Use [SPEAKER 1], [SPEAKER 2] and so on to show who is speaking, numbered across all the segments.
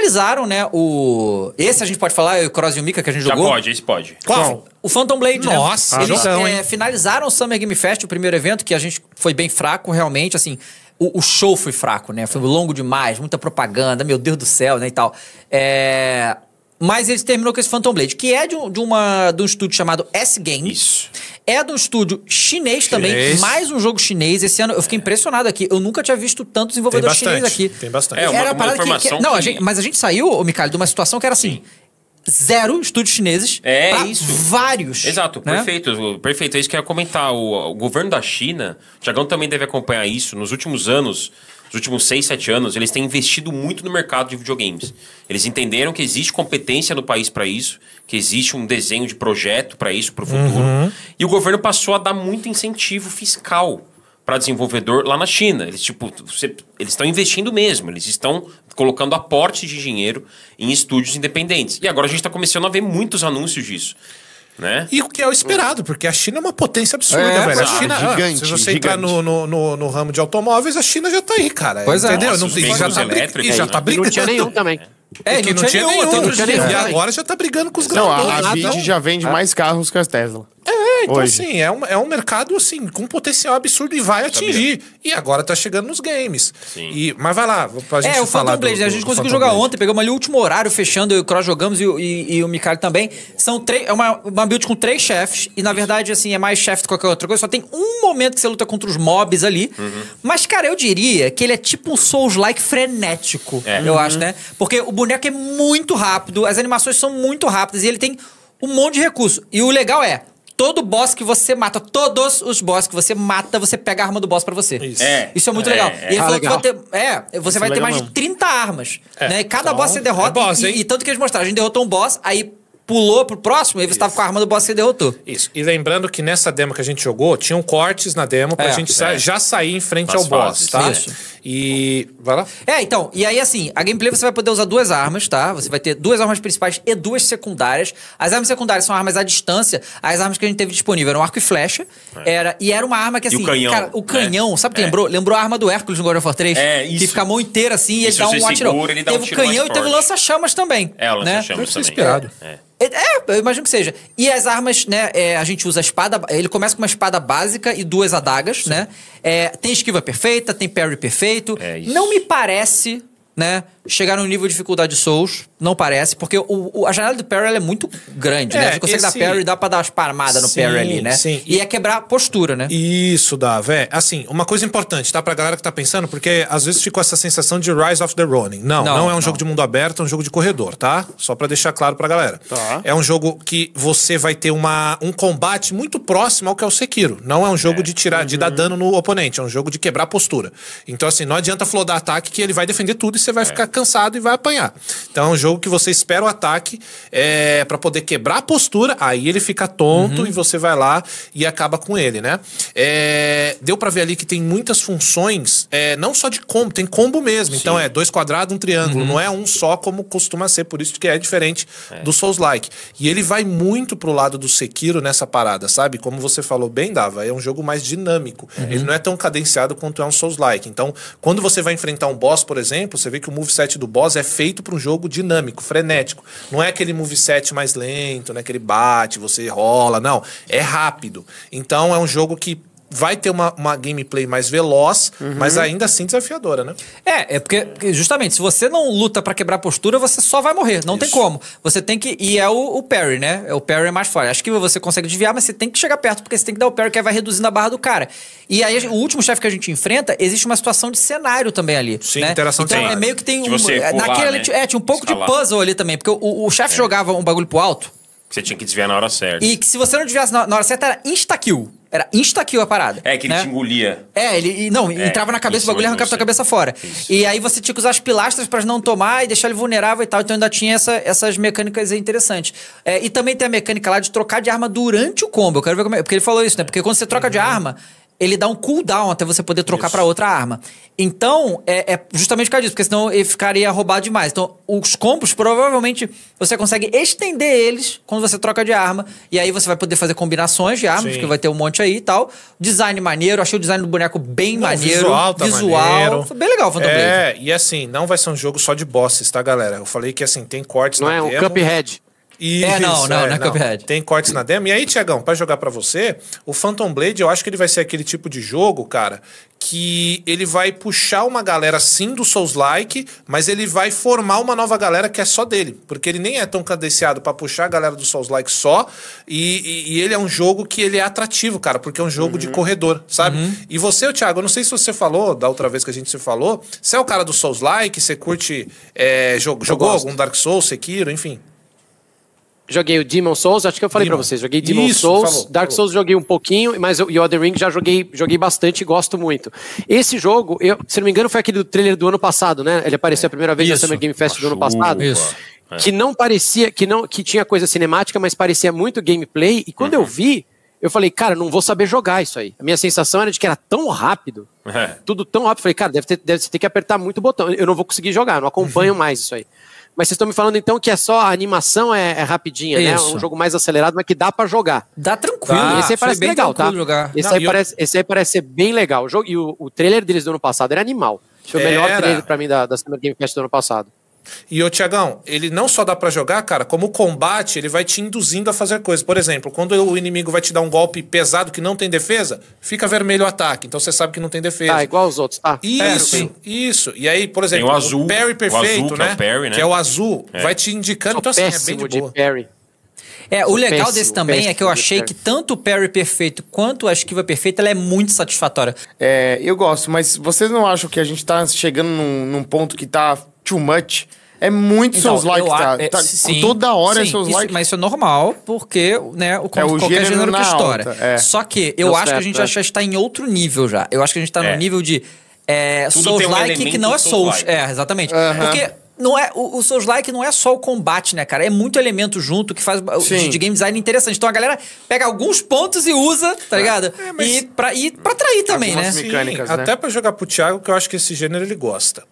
[SPEAKER 1] finalizaram, né, o... Esse a gente pode falar, é o Cross e o Mika que a gente jogou. Já pode, esse pode. Qual? O Phantom Blade, né? Nossa, né? Eles é, finalizaram o Summer Game Fest, o primeiro evento, que a gente foi bem fraco, realmente, assim... O, o show foi fraco, né? Foi longo demais, muita propaganda, meu Deus do céu, né, e tal. É... Mas eles terminou com esse Phantom Blade, que é de, um, de uma, de um estúdio chamado S Games. Isso. É de um estúdio chinês, chinês, também, mais um jogo chinês. Esse ano eu fiquei impressionado aqui. Eu nunca tinha visto tantos desenvolvedores chineses aqui. Tem bastante. É, uma, Era uma, uma informação que, que, Não, A gente, mas a gente saiu, Mikael, de uma situação que era assim. Sim zero estudos chineses é pra isso.
[SPEAKER 2] vários. Exato, né? perfeito, perfeito. É isso que eu ia comentar. O, o governo da China, o Tiagão também deve acompanhar isso. Nos últimos anos, nos últimos 6, 7 anos, eles têm investido muito no mercado de videogames. Eles entenderam que existe competência no país para isso, que existe um desenho de projeto para isso, para o futuro. Uhum. E o governo passou a dar muito incentivo fiscal para desenvolvedor lá na China. Eles tipo, eles estão investindo mesmo, eles estão colocando aporte de dinheiro em estúdios independentes. E agora a gente está começando a ver muitos anúncios disso. Né?
[SPEAKER 3] E o que é o esperado, porque a China é uma potência absurda, é, velho. A é China, ah, gigante, se você entrar no, no, no, no, ramo de automóveis, a China já tá aí, cara. Pois é. entendeu? É. Nossa, não, e já tá, elétricos, e já tá brincando né? não tinha nenhum também. É, é que não, não, tinha, nenhum, nenhum, não tinha nenhum. E agora já tá brigando com os grandes. Não, a, a, Vid então. já vende mais
[SPEAKER 4] carros que a Tesla.
[SPEAKER 3] É, então Hoje. assim, é um, é um mercado assim, com potencial absurdo e vai atingir. E agora tá chegando nos games. Sim. E, mas vai lá, pra gente é, o falar Phantom Blade, do, né? a gente conseguiu jogar Blade. ontem,
[SPEAKER 1] pegamos ali o último horário fechando, eu e o Cross jogamos e, e, e o Mikali também. São três, é uma, uma build com três chefes e na verdade assim, é mais chefe do que qualquer outra coisa, só tem um momento que você luta contra os mobs ali. Uhum. Mas cara, eu diria que ele é tipo um Souls-like frenético, é. eu uhum. acho, né? Porque o boneco é muito rápido, as animações são muito rápidas e ele tem um monte de recurso. E o legal é, Todo boss que você mata, todos os boss que você mata, você pega a arma do boss para você. Isso. É. Isso é muito é, legal. É, e ele tá falou legal. que vai ter, é, você Isso é vai ter mais mesmo. de 30 armas. É. Né? E
[SPEAKER 3] cada então, boss você derrota. É boss, e, e, tanto que eles mostraram, a gente derrotou um boss, aí pulou pro próximo, e você estava com a arma do boss e derrotou. Isso. E lembrando que nessa demo que a gente jogou, tinham cortes na demo pra é, gente é. já sair em frente Faz ao boss, tá? Isso. E. Vai lá? É, então. E aí, assim, a gameplay você vai poder
[SPEAKER 1] usar duas armas, tá? Você vai ter duas armas principais e duas secundárias. As armas secundárias são armas à distância. As armas que a gente teve disponível eram arco e flecha. É. Era, e era uma arma que, assim. E o assim, canhão. Cara, o né? canhão, é. sabe o que é. lembrou? Lembrou a arma do Hércules no God of War 3. É, isso. Que fica a mão inteira assim e ele dá um atirão. ele teve um o canhão e teve lança-chamas também. É, o né? lança-chamas né? também. Inspirado. É. É, é, eu imagino que seja. E as armas, né? É, a gente usa a espada. Ele começa com uma espada básica e duas adagas, Sim. né? É, tem esquiva perfeita, tem parry perfeito. É isso. Não me parece, né? chegar no nível de dificuldade de Souls, não parece, porque o, o a janela do parry é muito grande, né? é, né? Você consegue esse... dar parry, dá pra dar umas parmadas no parry ali, né? Sim. E,
[SPEAKER 3] e é quebrar a postura, né? Isso Davi. É. Assim, uma coisa importante, tá? Pra galera que tá pensando, porque às vezes ficou essa sensação de Rise of the Ronin. Não, não, não é um não. jogo de mundo aberto, é um jogo de corredor, tá? Só pra deixar claro pra galera. Tá. É um jogo que você vai ter uma, um combate muito próximo ao que é o Sekiro. Não é um jogo é. de tirar, uhum. de dar uhum. dano no oponente, é um jogo de quebrar a postura. Então, assim, não adianta flodar ataque que ele vai defender tudo e você vai é. ficar cansado cansado e vai apanhar. Então é um jogo que você espera o ataque é, para poder quebrar a postura, aí ele fica tonto uhum. e você vai lá e acaba com ele, né? É, deu para ver ali que tem muitas funções, é, não só de combo, tem combo mesmo. Então, Sim. Então é dois quadrados, um triângulo, uhum. não é um só como costuma ser, por isso que é diferente é. do Souls-like. E ele vai muito pro lado do Sekiro nessa parada, sabe? Como você falou bem, Dava, é um jogo mais dinâmico. Uhum. Ele não é tão cadenciado quanto é um Souls-like. Então, quando você vai enfrentar um boss, por exemplo, você vê que o move moveset do boss é feito para um jogo dinâmico, frenético. Não é aquele moveset mais lento, né? Que ele bate, você rola, não. É rápido. Então é um jogo que vai ter uma, uma gameplay mais veloz, uhum. mas ainda assim desafiadora, né? É, é porque justamente, se você não luta para quebrar
[SPEAKER 1] a postura, você só vai morrer, não Isso. tem como. Você tem que. E é o, o parry, né? É o parry é mais forte. Acho que você consegue desviar, mas você tem que chegar perto, porque você tem que dar o parry que aí vai reduzindo a barra do cara. E aí, o último chefe que a gente enfrenta, existe uma situação de cenário também ali. Sim, né? interação Então tem. é meio que tem um. É, naquele né? é, tinha um pouco Escalar. de puzzle ali também, porque o, o chefe é. jogava um bagulho pro alto.
[SPEAKER 2] Que você tinha que desviar na hora certa. E
[SPEAKER 1] que se você não desviasse na, na hora certa, era insta-kill. Era insta-kill a parada. É, que ele né? te engolia. É, ele. Não, é, entrava na cabeça, o bagulho arrancava tua cabeça fora. Isso. E aí você tinha que usar as pilastras para não tomar e deixar ele vulnerável e tal. Então ainda tinha essa, essas mecânicas interessantes. É, e também tem a mecânica lá de trocar de arma durante o combo. Eu quero ver como é. Porque ele falou isso, né? Porque quando você troca uhum. de arma, ele dá um cooldown até você poder trocar para outra arma. Então, é, é, justamente por causa disso, porque senão ele ficaria roubado demais. Então, os combos, provavelmente, você consegue estender eles quando você troca de arma. E aí você vai poder fazer combinações de armas, Sim. que vai ter um monte aí e tal. Design maneiro, achei o design do boneco bem não, maneiro. Visual, tá visual. Maneiro. Foi bem legal o Phantom É,
[SPEAKER 3] Blade. e assim, não vai ser um jogo só de bosses, tá, galera? Eu falei que assim, tem cortes não é, tempo. um Cuphead. Isso, é, não, não, é, não é Cuphead. Tem cortes na demo. E aí, Tiagão, para jogar para você, o Phantom Blade, eu acho que ele vai ser aquele tipo de jogo, cara, que ele vai puxar uma galera sim do Souls-like, mas ele vai formar uma nova galera que é só dele, porque ele nem é tão cadenciado para puxar a galera do Souls-like só, e, e, e, ele é um jogo que ele é atrativo, cara, porque é um jogo uhum. de corredor, sabe? Uhum. E você, Thiago, eu não sei se você falou da outra vez que a gente se falou, você é o cara do Souls-like, você curte, é, jogou gosto. algum Dark Souls, Sekiro, enfim
[SPEAKER 4] joguei o Demon Souls, acho que eu falei para vocês, joguei Demon Isso, Souls, falou, Dark falou. Souls joguei um pouquinho, mas o Elden Ring já joguei, joguei bastante e gosto muito. Esse jogo, eu, se não me engano, foi aquele do trailer do ano passado, né? Ele apareceu a primeira vez Isso. na Summer Game Fest Achou, do ano passado. Isso. É. Que não parecia, que não, que tinha coisa cinemática, mas parecia muito gameplay. E quando uhum. eu vi, eu falei, cara, não vou saber jogar isso aí. A minha sensação era de que era tão rápido, é. tudo tão rápido. falei, cara, deve ter, deve ter que apertar muito o botão. Eu não vou conseguir jogar, não acompanho mais isso aí. Mas vocês estão me falando então que é só a animação é, é rapidinha, né? Isso. né? É um jogo mais acelerado, mas que dá para jogar. Dá tranquilo. Tá, esse aí parece bem legal, tá? Jogar. Esse, Não, aí parece, esse aí parece ser bem legal. O jogo, e o, o trailer deles do ano passado era animal. Foi o melhor trailer pra mim da, da Summer Game Fest do ano passado.
[SPEAKER 3] E o Tiagão, ele não só dá para jogar, cara, como o combate, ele vai te induzindo a fazer coisas. Por exemplo, quando o inimigo vai te dar um golpe pesado que não tem defesa, fica vermelho o ataque. Então você sabe que não tem defesa. Ah, igual os outros. Ah, isso, pera, é, isso. E aí, por exemplo, o, azul, o parry perfeito, o azul, né, que é né? o parry, né? Que é o azul, é. vai te indicando. Então assim, é bem de, de boa. Parry.
[SPEAKER 4] É, o legal péssimo, desse também é que eu achei que
[SPEAKER 1] tanto o parry perfeito quanto a esquiva perfeita ela é muito satisfatória. É, eu
[SPEAKER 4] gosto, mas vocês não acham que a gente tá chegando num, num ponto que tá too much? É muito então, Souls like, tá? É, tá sim, toda hora é sim, é Souls like.
[SPEAKER 1] mas isso é normal, porque né, o, é, o qualquer gênero, que estoura. é. Só que eu Deu acho certo, que a gente é. já está em outro nível já. Eu acho que a gente está no é. nível de é, Souls like um que não é Souls. É, exatamente. Porque não é o, o Souls Like não é só o combate, né, cara? É muito elemento junto que faz Sim. de, game design interessante. Então a galera pega alguns pontos e usa, tá é. ligado? É, e, pra, e pra atrair também, né? Mecânicas,
[SPEAKER 3] Sim, né? Até pra jogar pro Thiago, que eu acho que esse gênero ele gosta.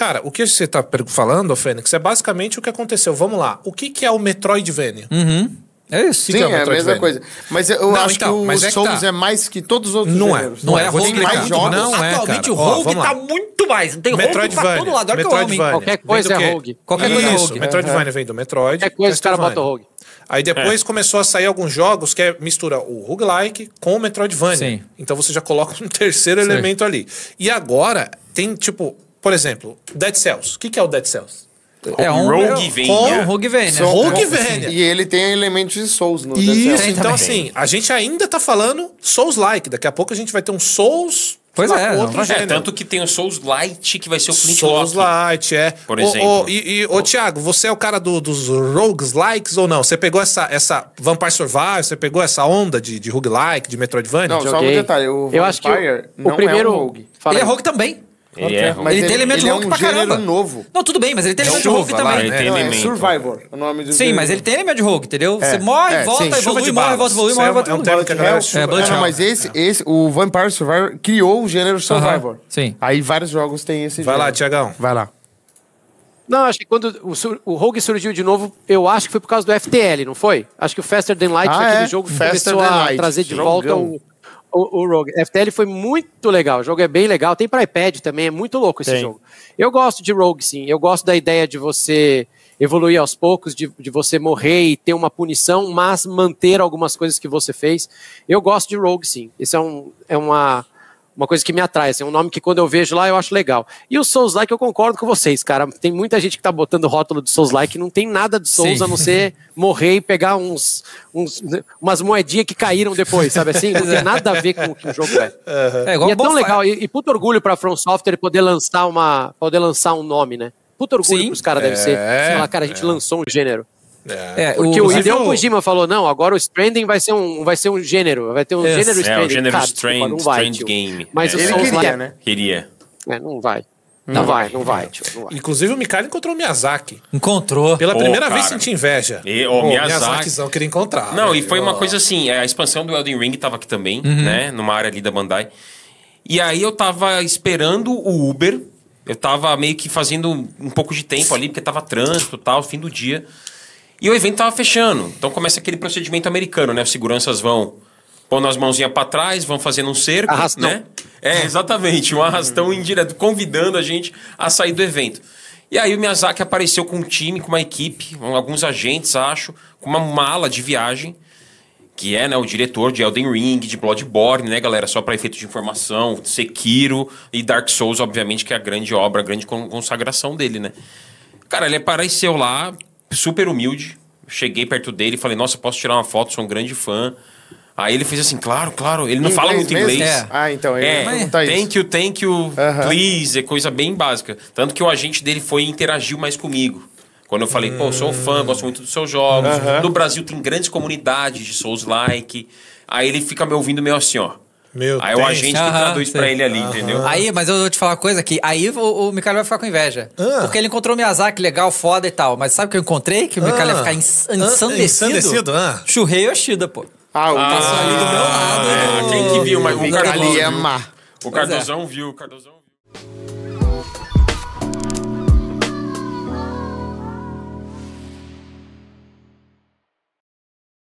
[SPEAKER 3] Cara, o que você tá falando, Fênix, é basicamente o que aconteceu. Vamos lá. O que, que é o Metroidvania? Uhum. É isso, Sim, é, é a mesma coisa. Mas eu não, acho então, que o é Souls tá. é
[SPEAKER 2] mais que todos os outros não é, gêneros. É, não, não é, é Rogue mais jogos. Não é, Atualmente é, o Rogue oh, tá muito mais. Tem Metroid Rogue pra todo lado. Olha que Qualquer é coisa é Rogue.
[SPEAKER 3] Qualquer coisa é Rogue. Metroidvania vem do Metroid. Qualquer coisa os caras botam Rogue. Aí depois é. começou a sair alguns jogos que mistura o roguelike com o Metroidvania. Sim. Então você já coloca um terceiro Sim. elemento ali. E agora tem, tipo, por exemplo, Dead Cells. O que, que é o Dead Cells? É um rogue um é, rogue Roguevania. E ele tem elementos de Souls no Isso, Dead então assim, a gente ainda tá falando Souls-like. Daqui a pouco a gente vai ter um Souls Pois é, outro é, tanto
[SPEAKER 2] que tem o Souls Light que vai ser o Flint Souls Lock, Light, é. Por exemplo. O, e, e
[SPEAKER 3] o Thiago, você é o cara do, dos rogues likes ou não? Você pegou essa, essa Vampire Survivor, você pegou essa onda de, de like de Metroidvania? Não, Joguei. só um detalhe, o Vampire eu acho que o, não o primeiro, é um rogue. ele é aí. é rogue também. Ele é,
[SPEAKER 1] é. mas ele, tem elemento ele rock é um pra caramba. novo. Não, tudo bem, mas ele tem elemento é chuva, rock também. Ele tem elemento. É, é Survivor,
[SPEAKER 3] o nome do Sim,
[SPEAKER 2] mas ele tem elemento
[SPEAKER 1] rock, entendeu? Você morre, é, volta, sim, evolui, morre, volta, evolui, morre, volta, evolui. É um termo que é mas
[SPEAKER 2] esse, esse, o Vampire Survivor criou o gênero Survivor. Sim. Aí vários jogos têm esse Vai lá, Tiagão. Vai lá.
[SPEAKER 4] Não, acho que quando o, o Rogue surgiu de novo, eu acho que foi por causa do FTL, não foi? Acho que o Faster Than Light, ah, aquele é? jogo, Faster começou a trazer de volta o o, o Rogue. FTL foi muito legal. O jogo é bem legal. Tem para iPad também, é muito louco esse Tem. jogo. Eu gosto de Rogue, sim. Eu gosto da ideia de você evoluir aos poucos, de, de você morrer e ter uma punição, mas manter algumas coisas que você fez. Eu gosto de Rogue, sim. Esse é um. É uma uma coisa que me atrai, assim, um nome que quando eu vejo lá eu acho legal. E o Souls Like eu concordo com vocês, cara. Tem muita gente que tá botando rótulo de Souls Like, não tem nada de Souls Sim. a não ser morrer e pegar uns, uns umas moedinhas que caíram depois, sabe assim? Não tem nada a ver com o que o jogo é. Uhum. é e é tão legal, e, e, puto orgulho pra From Software poder lançar uma, poder lançar um nome, né? Puto orgulho Sim. pros caras é, deve ser. Falar, cara, a gente é. lançou um gênero.
[SPEAKER 3] É, é, Porque o, o Hideo
[SPEAKER 4] Kojima falou, não, agora o Stranding vai ser um, vai ser um gênero, vai ter um é, gênero Stranding. É, o gênero Strand, não vai, Strand Game. Mas é. ele queria,
[SPEAKER 2] né? Queria. É, não vai. Não, não, vai,
[SPEAKER 3] não vai, não vai. Inclusive o Mikado encontrou o Miyazaki. Encontrou. Pela primeira oh, vez senti
[SPEAKER 2] inveja. E, oh, oh, Miyazaki. Miyazakizão
[SPEAKER 3] queria encontrar. Não, velho. e foi uma
[SPEAKER 2] coisa assim, a expansão do Elden Ring tava aqui também, uhum. né? Numa área ali da Bandai. E aí eu tava esperando o Uber. Eu tava meio que fazendo um pouco de tempo ali, porque tava trânsito e tal, fim do dia. E o evento estava fechando. Então começa aquele procedimento americano, né? Os seguranças vão pondo as mãozinhas para trás, vão fazendo um cerco, arrastão. né? É, exatamente, um arrastão uhum. indireto, convidando a gente a sair do evento. E aí o Miyazaki apareceu com um time, com uma equipe, alguns agentes, acho, com uma mala de viagem, que é né, o diretor de Elden Ring, de Bloodborne, né, galera? Só para efeito de informação, Sekiro e Dark Souls, obviamente, que é a grande obra, a grande consagração dele, né? Cara, ele apareceu lá, super humilde. Cheguei perto dele e falei, nossa, posso tirar uma foto, sou um grande fã. Aí ele fez assim, claro, claro. Ele não inglês fala muito inglês. É. Ah, então, ele é, tá thank isso. you, thank you, uh -huh. please, é coisa bem básica. Tanto que o agente dele foi e interagiu mais comigo. Quando eu falei, hum. pô, sou fã, gosto muito dos seus jogos. Uh -huh. No Brasil tem grandes comunidades de Souls Like. Aí ele fica me ouvindo meio assim, ó. Meu aí o agente que traduz pra ele ali, Aham. entendeu? Aí,
[SPEAKER 1] mas eu vou te falar uma coisa aqui. Aí o, o Mikael vai ficar com inveja. Ah. Porque ele encontrou o Miyazaki legal, foda e tal. Mas sabe o que eu encontrei? Que o Mikael ia ah. ficar ens ah, ensandecido. ensandecido? Ah. Shurei Yoshida, pô. Ah, o ah, passou ali do meu lado. É, né? Quem que viu? Mas o, o Ali é má. O Cardosão
[SPEAKER 2] viu, o Carduzão viu.